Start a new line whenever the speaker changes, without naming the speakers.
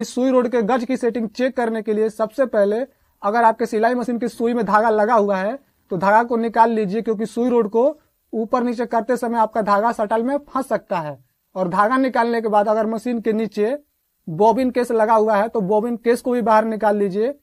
इस सुई रोड के गज की सेटिंग चेक करने के लिए सबसे पहले अगर आपके सिलाई मशीन की सुई में धागा लगा हुआ है तो धागा को निकाल लीजिए क्योंकि सुई रोड को ऊपर नीचे करते समय आपका धागा सटल में फंस सकता है और धागा निकालने के बाद अगर मशीन के नीचे बॉबिन केस लगा हुआ है तो बॉबिन केस को भी बाहर निकाल लीजिए